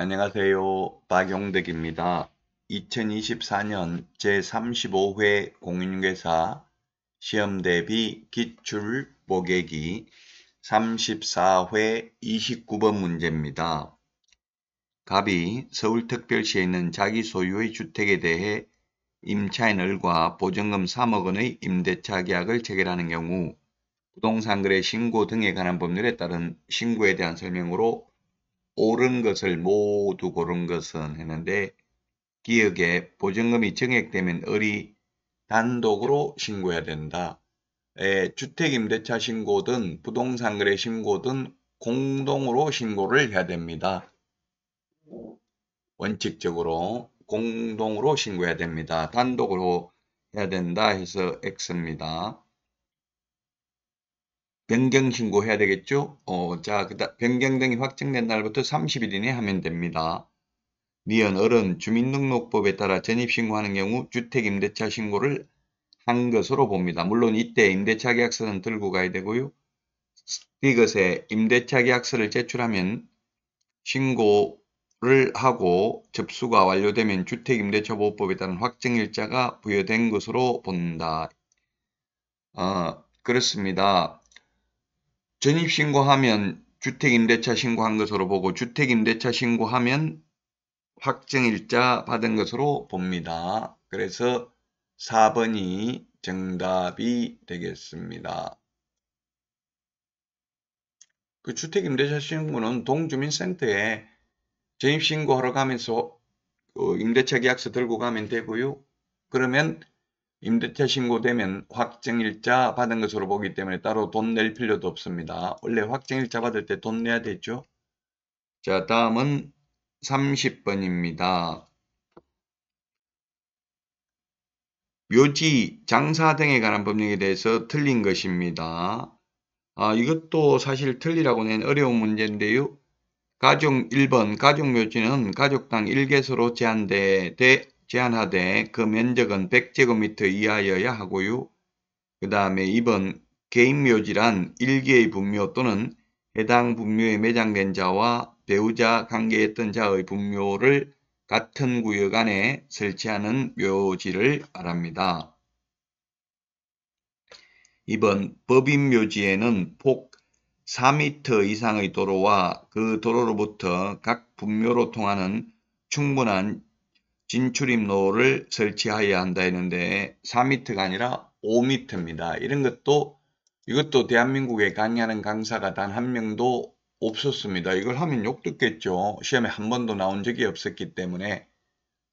안녕하세요. 박용덕입니다. 2024년 제35회 공인회사 시험 대비 기출 보객이 34회 29번 문제입니다. 갑이 서울특별시에 있는 자기 소유의 주택에 대해 임차인을과 보증금 3억 원의 임대차 계약을 체결하는 경우 부동산거래 신고 등에 관한 법률에 따른 신고에 대한 설명으로 옳은 것을 모두 고른 것은 했는데 기억에 보증금이 증액되면 을이 단독으로 신고해야 된다. 에, 주택임대차 신고든 부동산 거래 신고든 공동으로 신고를 해야 됩니다. 원칙적으로 공동으로 신고해야 됩니다. 단독으로 해야 된다 해서 X입니다. 변경 신고해야 되겠죠? 어, 자, 그다 변경등이 확정된 날부터 30일 이내 하면 됩니다. 니은 어른 주민등록법에 따라 전입신고하는 경우 주택임대차 신고를 한 것으로 봅니다. 물론 이때 임대차 계약서는 들고 가야 되고요. 이것에 임대차 계약서를 제출하면 신고를 하고 접수가 완료되면 주택임대차보호법에 따른 확정일자가 부여된 것으로 본다. 아, 그렇습니다. 전입 신고하면 주택임대차 신고한 것으로 보고 주택임대차 신고하면 확정일자 받은 것으로 봅니다. 그래서 4번이 정답이 되겠습니다. 그 주택임대차 신고는 동주민센터에 전입신고하러 가면서 어, 임대차 계약서 들고 가면 되고요. 그러면 임대차 신고되면 확정일자 받은 것으로 보기 때문에 따로 돈 낼 필요도 없습니다. 원래 확정일자 받을 때 돈 내야 되죠. 자 다음은 30번입니다. 묘지, 장사 등에 관한 법령에 대해서 틀린 것입니다. 아, 이것도 사실 틀리라고 낸 어려운 문제인데요. 가족 1번 가족묘지는 가족당 1개소로 제한돼 제한하되 그 면적은 100제곱미터 이하여야 하고요. 그 다음에 2번 개인묘지란 일개의 분묘 또는 해당 분묘에 매장된 자와 배우자 관계했던 자의 분묘를 같은 구역 안에 설치하는 묘지를 말합니다. 2번 법인 묘지에는 폭 4m 이상의 도로와 그 도로로부터 각 분묘로 통하는 충분한 진출입로를 설치하여야 한다 했는데 4미터가 아니라 5미터입니다 이런 것도 이것도 대한민국에 강의하는 강사가 단 한 명도 없었습니다. 이걸 하면 욕 듣겠죠. 시험에 한 번도 나온 적이 없었기 때문에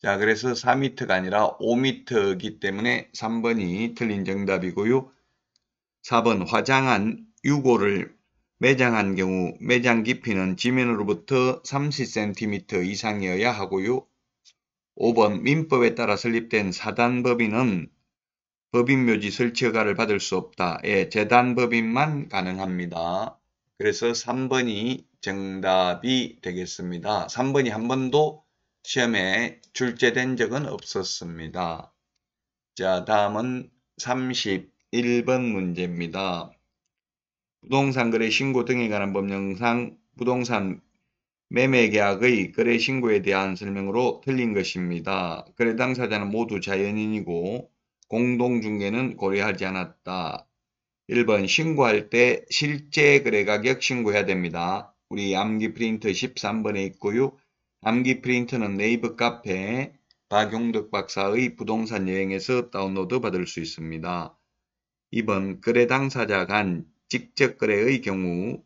자 그래서 4미터가 아니라 5미터이기 때문에 3번이 틀린 정답이고요. 4번 화장한 유골을 매장한 경우 매장 깊이는 지면으로부터 30cm 이상이어야 하고요. 5번 민법에 따라 설립된 사단법인은 법인묘지 설치 허가를 받을 수 없다에 예, 재단법인만 가능합니다. 그래서 3번이 정답이 되겠습니다. 3번이 한 번도 시험에 출제된 적은 없었습니다. 자 다음은 31번 문제입니다. 부동산 거래 신고 등에 관한 법령상 부동산 매매계약의 거래 신고에 대한 설명으로 틀린 것입니다. 거래 당사자는 모두 자연인이고 공동중개는 고려하지 않았다. 1번 신고할 때 실제 거래가격 신고해야 됩니다. 우리 암기 프린트 13번에 있고요. 암기 프린트는 네이버 카페 박용덕 박사의 부동산 여행에서 다운로드 받을 수 있습니다. 2번 거래 당사자 간 직접 거래의 경우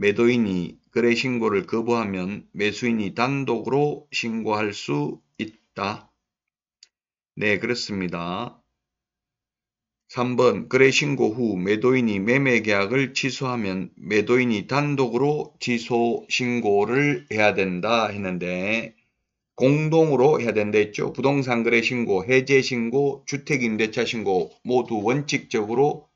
매도인이 거래 신고를 거부하면 매수인이 단독으로 신고할 수 있다. 네, 그렇습니다. 3번 거래 신고 후 매도인이 매매 계약을 취소하면 매도인이 단독으로 취소 신고를 해야 된다 했는데 공동으로 해야 된다 했죠. 부동산 거래 신고, 해제 신고, 주택 임대차 신고 모두 원칙적으로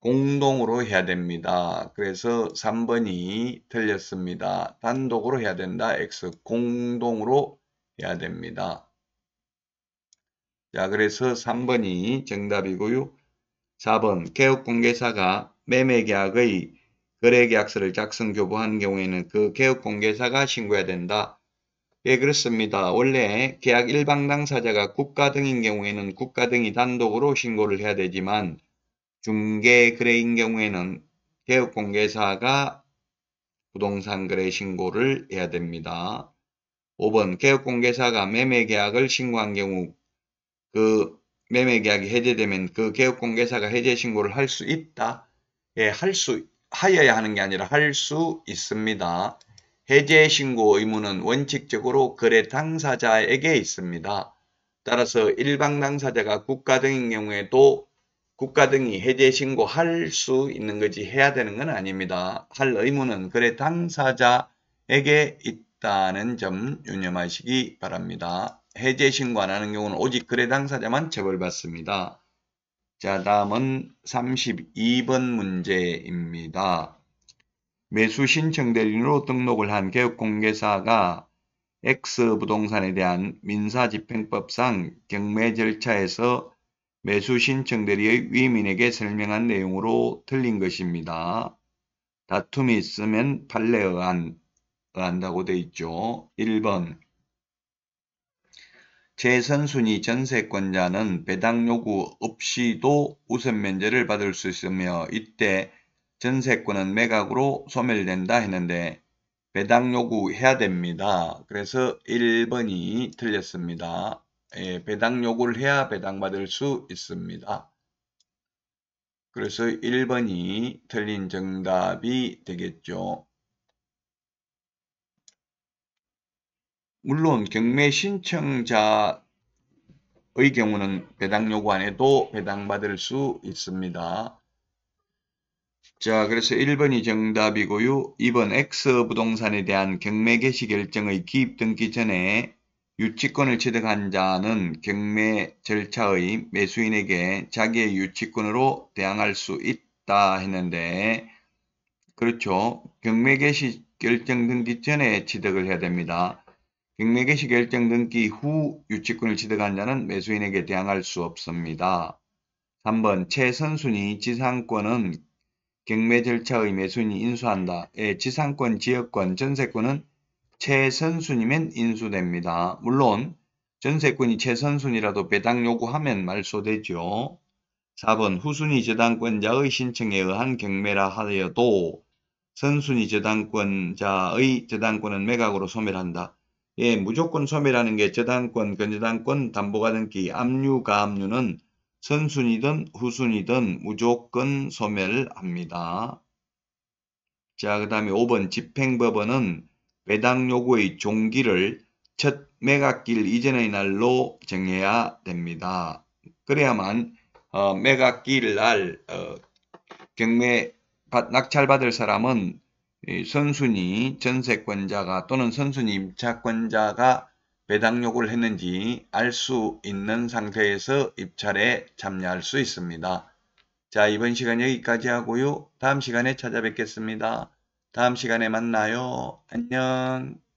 공동으로 해야 됩니다. 그래서 3번이 틀렸습니다. 단독으로 해야 된다. X 공동으로 해야 됩니다. 자, 그래서 3번이 정답이고요. 4번 개업공개사가 매매계약의 거래계약서를 작성 교부한 경우에는 그 개업공개사가 신고해야 된다. 예, 그렇습니다. 원래 계약 일방 당사자가 국가 등인 경우에는 국가 등이 단독으로 신고를 해야 되지만 중개 거래인 경우에는 개업공개사가 부동산 거래 신고를 해야 됩니다. 5번 개업공개사가 매매계약을 신고한 경우 그 매매계약이 해제되면 그 개업공개사가 해제 신고를 할 수 있다. 예, 할수 하여야 하는 게 아니라 할 수 있습니다. 해제 신고 의무는 원칙적으로 거래 당사자에게 있습니다. 따라서 일방 당사자가 국가 등인 경우에도 국가 등이 해제 신고할 수 있는 거지 해야 되는 건 아닙니다. 할 의무는 거래 당사자에게 있다는 점 유념하시기 바랍니다. 해제 신고 안 하는 경우는 오직 거래 당사자만 처벌받습니다. 자 다음은 32번 문제입니다. 매수 신청대리인으로 등록을 한 개업공개사가 X 부동산에 대한 민사집행법상 경매 절차에서 매수신청대리의 위민에게 설명한 내용으로 틀린 것입니다. 다툼이 있으면 판례 의한, 의한다고 돼 있죠. 1번 재선순위 전세권자는 배당 요구 없이도 우선 면제를 받을 수 있으며 이때 전세권은 매각으로 소멸된다 했는데 배당 요구해야 됩니다. 그래서 1번이 틀렸습니다. 예, 배당 요구를 해야 배당받을 수 있습니다. 그래서 1번이 틀린 정답이 되겠죠. 물론 경매 신청자의 경우는 배당 요구 안 해도 배당받을 수 있습니다. 자, 그래서 1번이 정답이고요. 2번 X 부동산에 대한 경매 개시 결정의 기입 등기 전에 유치권을 취득한 자는 경매 절차의 매수인에게 자기의 유치권으로 대항할 수 있다 했는데 그렇죠. 경매 개시 결정 등기 전에 취득을 해야 됩니다. 경매 개시 결정 등기 후 유치권을 취득한 자는 매수인에게 대항할 수 없습니다. 3번 최선순위 지상권은 경매 절차의 매수인이 인수한다. 예, 지상권, 지역권, 전세권은 최선순위면 인수됩니다. 물론 전세권이 최선순위라도 배당 요구하면 말소되죠. 4번 후순위 저당권자의 신청에 의한 경매라 하여도 선순위 저당권자의 저당권은 매각으로 소멸한다. 예, 무조건 소멸하는 게 저당권, 근저당권, 담보가등기, 압류, 가압류는 선순위든 후순위든 무조건 소멸합니다. 자, 그 다음에 5번 집행법원은 배당 요구의 종기를 첫 매각길 이전의 날로 정해야 됩니다. 그래야만 어, 매각길 날 어, 경매 낙찰받을 사람은 선순위 전세권자가 또는 선순위 임차권자가 배당 요구를 했는지 알 수 있는 상태에서 입찰에 참여할 수 있습니다. 자 이번 시간 여기까지 하고요. 다음 시간에 찾아뵙겠습니다. 다음 시간에 만나요. 안녕.